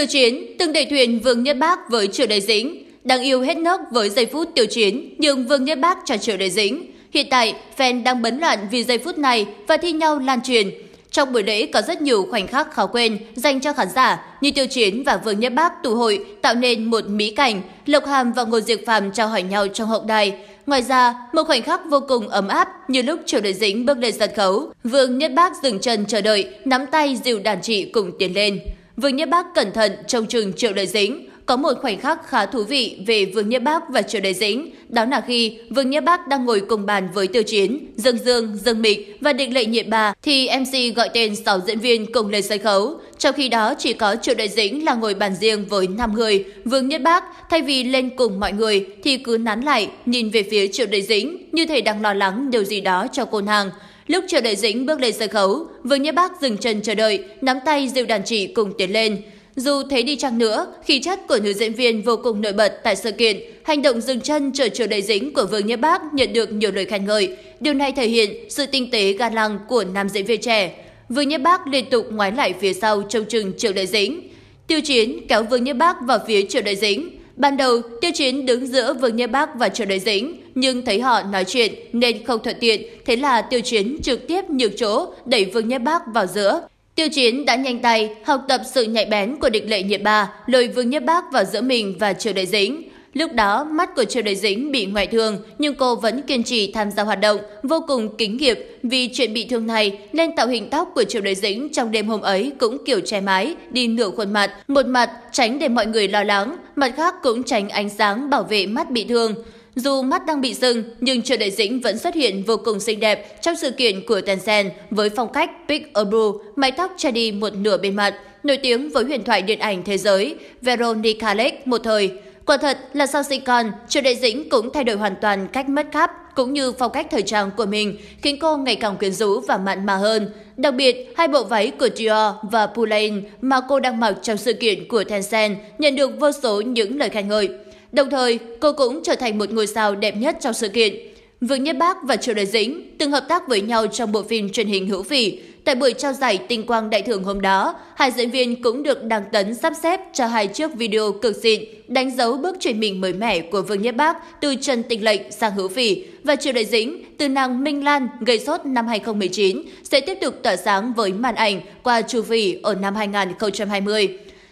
Tiểu Chiến từng đẩy thuyền Vương Nhất Bác với Triệu Đại Dĩnh, đang yêu hết nước với giây phút Tiểu Chiến nhưng Vương Nhất Bác cho Triệu Đại Dĩnh. Hiện tại, fan đang bấn loạn vì giây phút này và thi nhau lan truyền. Trong buổi lễ có rất nhiều khoảnh khắc khó quên dành cho khán giả, như Tiêu Chiến và Vương Nhất Bác tụ hội tạo nên một mỹ cảnh, Lộc Hàm và Ngô diệt Phàm chào hỏi nhau trong hậu đài. Ngoài ra, một khoảnh khắc vô cùng ấm áp như lúc Triệu Đại Dĩnh bước lên sân khấu, Vương Nhất Bác dừng chân chờ đợi, nắm tay dìu đàn chị cùng tiến lên. Vương Nhất Bác cẩn thận trong trường Triệu Đại Dính. Có một khoảnh khắc khá thú vị về Vương Nhất Bác và Triệu Đại Dính, đó là khi Vương Nhất Bác đang ngồi cùng bàn với Tiêu Chiến, Dương Dương, Dương Mịch và Định Lệ Nhiệt Bà thì MC gọi tên 6 diễn viên cùng lên sân khấu. Trong khi đó chỉ có Triệu Đại Dính là ngồi bàn riêng với 5 người, Vương Nhất Bác thay vì lên cùng mọi người thì cứ nán lại nhìn về phía Triệu Đại Dính như thể đang lo lắng điều gì đó cho cô nàng. Lúc Triệu Đại Dĩnh bước lên sân khấu, Vương Nhất Bác dừng chân chờ đợi, nắm tay Diệu Đàn chị cùng tiến lên. Dù thế đi chăng nữa, khí chất của nữ diễn viên vô cùng nổi bật tại sự kiện, hành động dừng chân chờ Triệu Đại Dĩnh của Vương Nhất Bác nhận được nhiều lời khen ngợi. Điều này thể hiện sự tinh tế gan lăng của nam diễn viên trẻ. Vương Nhất Bác liên tục ngoái lại phía sau trông chừng Triệu Đại Dĩnh. Tiêu Chiến kéo Vương Nhất Bác vào phía Triệu Đại Dĩnh. Ban đầu, Tiêu Chiến đứng giữa Vương Như Bác và Triệu Đại Dĩnh, nhưng thấy họ nói chuyện nên không thuận tiện, thế là Tiêu Chiến trực tiếp nhược chỗ đẩy Vương Như Bác vào giữa. Tiêu Chiến đã nhanh tay học tập sự nhạy bén của địch lệ nhiệt ba, lôi Vương nhất Bác vào giữa mình và Triệu Đại Dĩnh. Lúc đó, mắt của Triệu Đại Dĩnh bị ngoại thương, nhưng cô vẫn kiên trì tham gia hoạt động, vô cùng kính nghiệp vì chuyện bị thương này nên tạo hình tóc của Triệu Đại Dĩnh trong đêm hôm ấy cũng kiểu che mái, đi nửa khuôn mặt, một mặt tránh để mọi người lo lắng, mặt khác cũng tránh ánh sáng bảo vệ mắt bị thương. Dù mắt đang bị sưng, nhưng Triệu Đại Dĩnh vẫn xuất hiện vô cùng xinh đẹp trong sự kiện của Tencent với phong cách Big blue mái tóc che đi một nửa bên mặt, nổi tiếng với huyền thoại điện ảnh thế giới Veronica Lake một thời. Quả thật là sau sinh Triệu Đại Dĩnh cũng thay đổi hoàn toàn cách mất cắp cũng như phong cách thời trang của mình, khiến cô ngày càng quyến rũ và mặn mà hơn. Đặc biệt, hai bộ váy của Dior và Poulain mà cô đang mặc trong sự kiện của Tencent nhận được vô số những lời khen ngợi. Đồng thời, cô cũng trở thành một ngôi sao đẹp nhất trong sự kiện. Vương Nhất Bác và Triệu Đại Dĩnh từng hợp tác với nhau trong bộ phim truyền hình hữu vị Tại buổi trao giải tinh quang đại thưởng hôm đó, hai diễn viên cũng được đăng tấn sắp xếp cho hai chiếc video cực xịn, đánh dấu bước chuyển mình mới mẻ của Vương Nhất Bác từ Trần Tình Lệnh sang Hữu Phỉ và Triệu Đại Dĩnh từ nàng Minh Lan gây sốt năm 2019 sẽ tiếp tục tỏa sáng với màn ảnh qua chu phỉ ở năm 2020.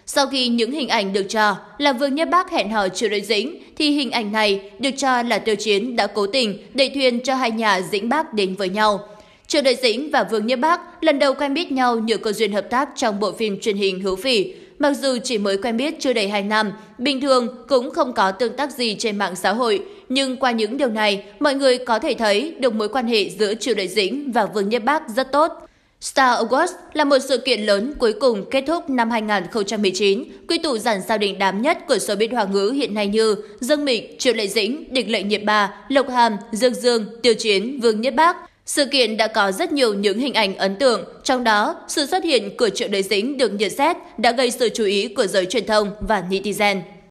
Sau khi những hình ảnh được cho là Vương Nhất Bác hẹn hò Triệu Đại Dĩnh, thì hình ảnh này được cho là Tiêu Chiến đã cố tình đẩy thuyền cho hai nhà Dĩnh Bác đến với nhau. Triệu Đại Dĩnh và Vương Nhiếp Bác lần đầu quen biết nhau nhờ cơ duyên hợp tác trong bộ phim truyền hình Hữu Phỉ. Mặc dù chỉ mới quen biết chưa đầy 2 năm, bình thường cũng không có tương tác gì trên mạng xã hội, nhưng qua những điều này, mọi người có thể thấy được mối quan hệ giữa Triệu Đại Dĩnh và Vương Nhiếp Bác rất tốt. Star Awards là một sự kiện lớn cuối cùng kết thúc năm 2019, quy tụ dàn sao đình đám nhất của showbiz hoa ngữ hiện nay như Dương Mịch, Triệu Lệ Dĩnh, Địch Lệ Nhiệt Bà, Lộc Hàm, Dương Dương, Tiêu Chiến, Vương Nhất Bác. Sự kiện đã có rất nhiều những hình ảnh ấn tượng, trong đó sự xuất hiện của Triệu Đới Dĩnh được nhận xét đã gây sự chú ý của giới truyền thông và netizen.